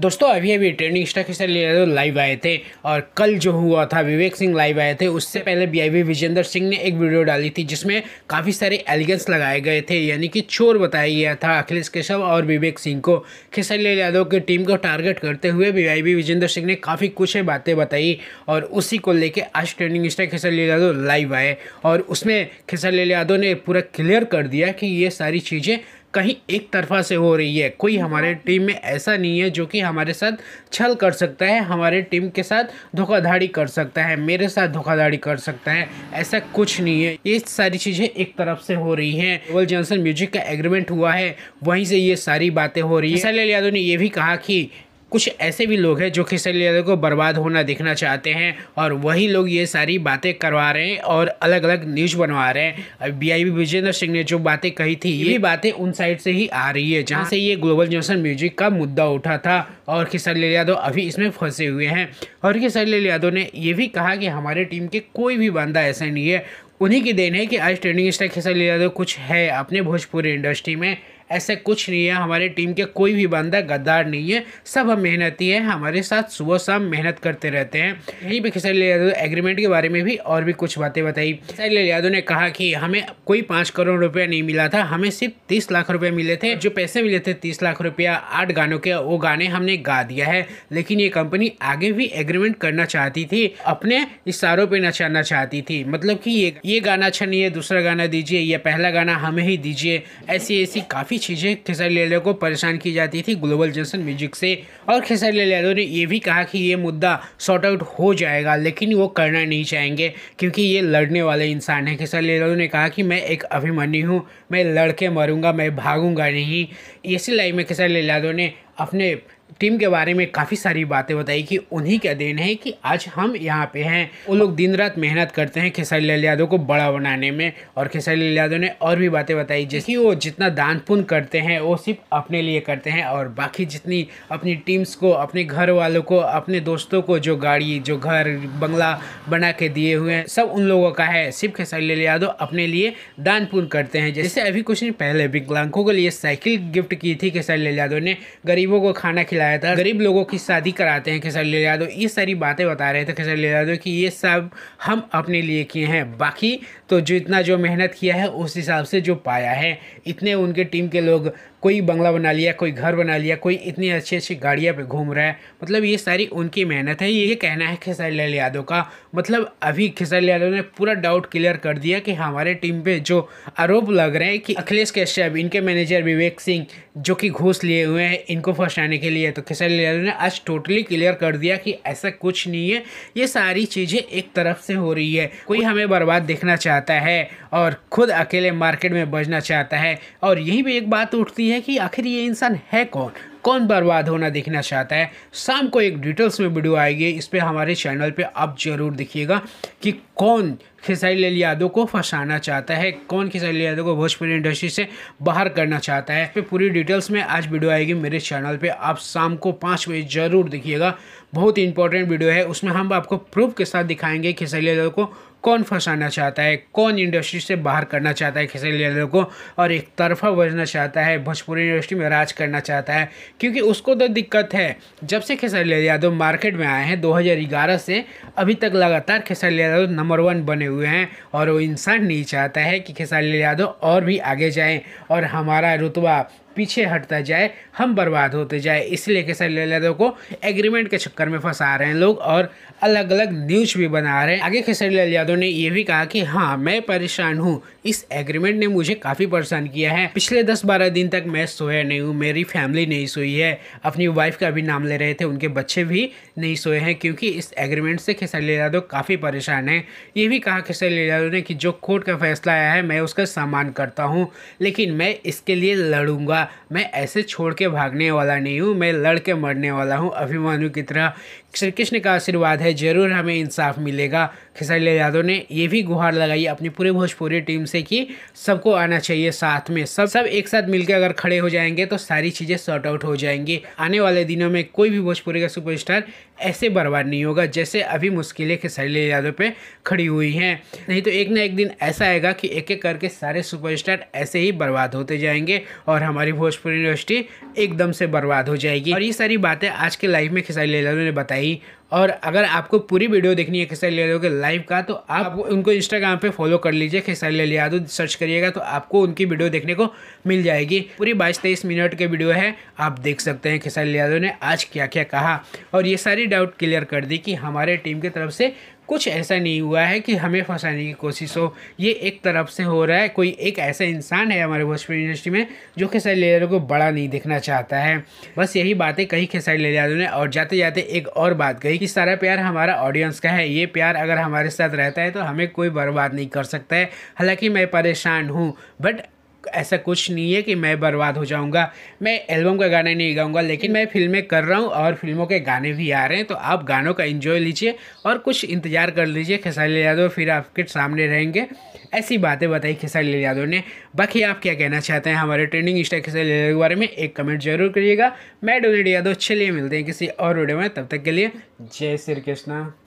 दोस्तों अभी अभी ट्रेंडिंग स्टॉक ले रिलेटेड लाइव आए थे और कल जो हुआ था विवेक सिंह लाइव आए थे उससे पहले बीआईबी विजेंद्र सिंह ने एक वीडियो डाली थी जिसमें काफ़ी सारे एलिगेंस लगाए गए थे यानी कि चोर बताया गया था अखिलेश केशव और विवेक सिंह को खेसरिया यादव की टीम को टारगेट करते हुए बीआईबी विजेंद्र सिंह ने काफ़ी कुछ बातें बताई और उसी को लेकर आज ट्रेंडिंग स्टॉक खेसरिया यादव लाइव आए और उसमें खेसरिया यादव ने पूरा क्लियर कर दिया कि ये सारी चीज़ें कहीं एक तरफा से हो रही है कोई हाँ। हमारे टीम में ऐसा नहीं है जो कि हमारे साथ छल कर सकता है हमारे टीम के साथ धोखाधड़ी कर सकता है मेरे साथ धोखाधड़ी कर सकता है ऐसा कुछ नहीं है ये सारी चीज़ें एक तरफ से हो रही हैं केवल जॉनसन म्यूजिक का एग्रीमेंट हुआ है वहीं से ये सारी बातें हो रही है सलील यादव ने यह भी कहा कि कुछ ऐसे भी लोग हैं जो खेसारी यादव को बर्बाद होना देखना चाहते हैं और वही लोग ये सारी बातें करवा रहे हैं और अलग अलग न्यूज बनवा रहे हैं बी आई विजेंद्र सिंह ने जो बातें कही थी ये बातें उन साइड से ही आ रही है जहाँ हाँ। से ये ग्लोबल जॉनसन म्यूजिक का मुद्दा उठा था और खेसारी यादव अभी इसमें फंसे हुए हैं और खेसारी यादव ने ये भी कहा कि हमारे टीम के कोई भी बंदा ऐसा नहीं है उन्हीं की देन है कि आज ट्रेंडिंग स्टार खेसारी यादव कुछ है अपने भोजपुरी इंडस्ट्री में ऐसे कुछ नहीं है हमारे टीम के कोई भी बंदा गद्दार नहीं है सब हम मेहनती हैं हमारे साथ सुबह शाम मेहनत करते रहते हैं यहीं पर खेसारी यादव एग्रीमेंट के बारे में भी और भी कुछ बातें बताई खेसारी यादव ने कहा कि हमें कोई पाँच करोड़ रुपया नहीं मिला था हमें सिर्फ तीस लाख रुपये मिले थे जो पैसे मिले थे तीस लाख रुपया आठ गानों के वो गाने हमने गा दिया है लेकिन ये कंपनी आगे भी एग्रीमेंट करना चाहती थी अपने इशारों पर नचाना चाहती थी मतलब कि ये ये गाना अच्छा नहीं है दूसरा गाना दीजिए या पहला गाना हमें ही दीजिए ऐसी ऐसी काफ़ी सारी चीज़ें खेसारी लाल को परेशान की जाती थी ग्लोबल जंक्शन म्यूजिक से और खेसारी यादव ने यह भी कहा कि ये मुद्दा सॉर्ट आउट हो जाएगा लेकिन वो करना नहीं चाहेंगे क्योंकि ये लड़ने वाले इंसान हैं खेसारी यादव ने कहा कि मैं एक अभिमन्यु हूँ मैं लड़के मरूंगा मैं भागूंगा नहीं इसी लाइन में खेसारी यादव ने अपने टीम के बारे में काफ़ी सारी बातें बताई कि उन्हीं का देन है कि आज हम यहाँ पे हैं वो लोग दिन रात मेहनत करते हैं खेसारी लाल यादव को बड़ा बनाने में और खेसारी लाल यादव ने और भी बातें बताई जैसे वो जितना दान पुण्य करते हैं वो सिर्फ अपने लिए करते हैं और बाकी जितनी अपनी टीम्स को अपने घर वालों को अपने दोस्तों को जो गाड़ी जो घर बंगला बना के दिए हुए हैं सब उन लोगों का है सिर्फ खेसारी लाल यादव अपने लिए दान पुण्य करते हैं जैसे अभी कुछ दिन पहले विकलांगों के लिए साइकिल गिफ्ट की थी खेसारी लाल यादव ने गरीबों को खाना खिला खिलाया था गरीब लोगों की शादी कराते हैं खेसर ले यादव ये सारी बातें बता रहे थे खेसर ले यादव कि ये सब हम अपने लिए किए हैं बाकी तो जितना जो मेहनत किया है उस हिसाब से जो पाया है इतने उनके टीम के लोग कोई बंगला बना लिया कोई घर बना लिया कोई इतनी अच्छी अच्छी गाड़ियाँ पे घूम रहा है मतलब ये सारी उनकी मेहनत है ये कहना है खेसारी लाल यादव का मतलब अभी खेसारी लाल यादव ने पूरा डाउट क्लियर कर दिया कि हमारे टीम पे जो आरोप लग रहे हैं कि अखिलेश कश्यप इनके मैनेजर विवेक सिंह जो कि घूस लिए हुए हैं इनको फंसाने के लिए तो खेसारी लाल यादव ने आज टोटली क्लियर कर दिया कि ऐसा कुछ नहीं है ये सारी चीज़ें एक तरफ से हो रही है कोई हमें बर्बाद देखना चाहता है और खुद अकेले मार्केट में बजना चाहता है और यहीं पर एक बात उठती रही है कि आखिर ये इंसान है कौन कौन बर्बाद होना देखना चाहता है शाम को एक डिटेल्स में वीडियो आएगी इस पर हमारे चैनल पे आप जरूर देखिएगा कि कौन खेसारी लाल यादव को फंसाना चाहता है कौन खेसारी लाल यादव को भोजपुरी इंडस्ट्री से बाहर करना चाहता है पर पूरी डिटेल्स में आज वीडियो आएगी मेरे चैनल पे आप शाम को पाँच बजे ज़रूर देखिएगा बहुत इंपॉर्टेंट वीडियो है उसमें हम आपको प्रूफ के साथ दिखाएंगे खेसारी लाल यादव को कौन फंसाना चाहता है कौन इंडस्ट्री से बाहर करना चाहता है खेसारी लाल को और एक तरफा बजना चाहता है भोजपुरी इंडस्ट्री में राज करना चाहता है क्योंकि उसको तो दिक्कत है जब से खेसारी यादव मार्केट में आए हैं 2011 से अभी तक लगातार खेसारी यादव नंबर वन बने हुए हैं और वो इंसान नहीं चाहता है कि खेसारी यादव और भी आगे जाएँ और हमारा रुतबा पीछे हटता जाए हम बर्बाद होते जाए इसलिए कैसे यादव को एग्रीमेंट के चक्कर में फंसा रहे हैं लोग और अलग अलग न्यूज भी बना रहे हैं आगे खेसारी लाल यादव ने यह भी कहा कि हाँ मैं परेशान हूँ इस एग्रीमेंट ने मुझे काफ़ी परेशान किया है पिछले दस बारह दिन तक मैं सोया नहीं हूँ मेरी फैमिली नहीं सोई है अपनी वाइफ का भी नाम ले रहे थे उनके बच्चे भी नहीं सोए हैं क्योंकि इस एग्रीमेंट से लाल यादव काफ़ी परेशान है ये भी कहा लाल यादव ने कि जो कोर्ट का फैसला आया है मैं उसका सम्मान करता हूँ लेकिन मैं इसके लिए लड़ूंगा मैं ऐसे छोड़ के भागने वाला नहीं हूँ मैं लड़ के मरने वाला हूँ अभिमानु की तरह श्री कृष्ण का आशीर्वाद है ज़रूर हमें इंसाफ मिलेगा खेसारी यादव ने ये भी गुहार लगाई अपनी पूरे भोजपुरी टीम से कि सबको आना चाहिए साथ में सब सब एक साथ मिलकर अगर खड़े हो जाएंगे तो सारी चीज़ें सॉर्ट आउट हो जाएंगी आने वाले दिनों में कोई भी भोजपुरी का सुपरस्टार ऐसे बर्बाद नहीं होगा जैसे अभी मुश्किलें खेसारी यादव पर खड़ी हुई हैं नहीं तो एक ना एक दिन ऐसा आएगा कि एक एक करके सारे सुपरस्टार ऐसे ही बर्बाद होते जाएंगे और हमारी भोजपुरी इंडस्ट्री एकदम से बर्बाद हो जाएगी और ये सारी बातें आज के लाइफ में खेसारी यादव ने बताई और अगर आपको पूरी वीडियो देखनी है खेसारी यादव के लाइव का तो आप उनको इंस्टाग्राम पे फॉलो कर लीजिए खेसारी यादव सर्च तो करिएगा तो आपको उनकी वीडियो देखने को मिल जाएगी पूरी बाईस तेईस मिनट के वीडियो है आप देख सकते हैं खेसारी यादव ने आज क्या क्या कहा और ये सारी डाउट क्लियर कर दी कि हमारे टीम की तरफ से कुछ ऐसा नहीं हुआ है कि हमें फंसाने की कोशिश हो ये एक तरफ से हो रहा है कोई एक ऐसा इंसान है हमारे भोजपुरी इंडस्ट्री में जो खेसारी ले को बड़ा नहीं देखना चाहता है बस यही बातें कही खेसारी यादव ने और जाते जाते एक और बात कही कि सारा प्यार हमारा ऑडियंस का है ये प्यार अगर हमारे साथ रहता है तो हमें कोई बर्बाद नहीं कर सकता है हालांकि मैं परेशान हूँ बट ऐसा कुछ नहीं है कि मैं बर्बाद हो जाऊँगा मैं एल्बम का गाना नहीं गाऊँगा लेकिन मैं फिल्में कर रहा हूँ और फिल्मों के गाने भी आ रहे हैं तो आप गानों का इन्जॉय लीजिए और कुछ इंतज़ार कर लीजिए खेसारी यादव फिर आपके सामने रहेंगे ऐसी बातें बताई खेसारी यादव ने बाकी आप क्या कहना चाहते हैं हमारे ट्रेंडिंग स्टार खेसारी यादव के बारे में एक कमेंट जरूर करिएगा मैं डोनेट यादव चलिए मिलते हैं किसी और वीडियो में तब तक के लिए जय श्री कृष्णा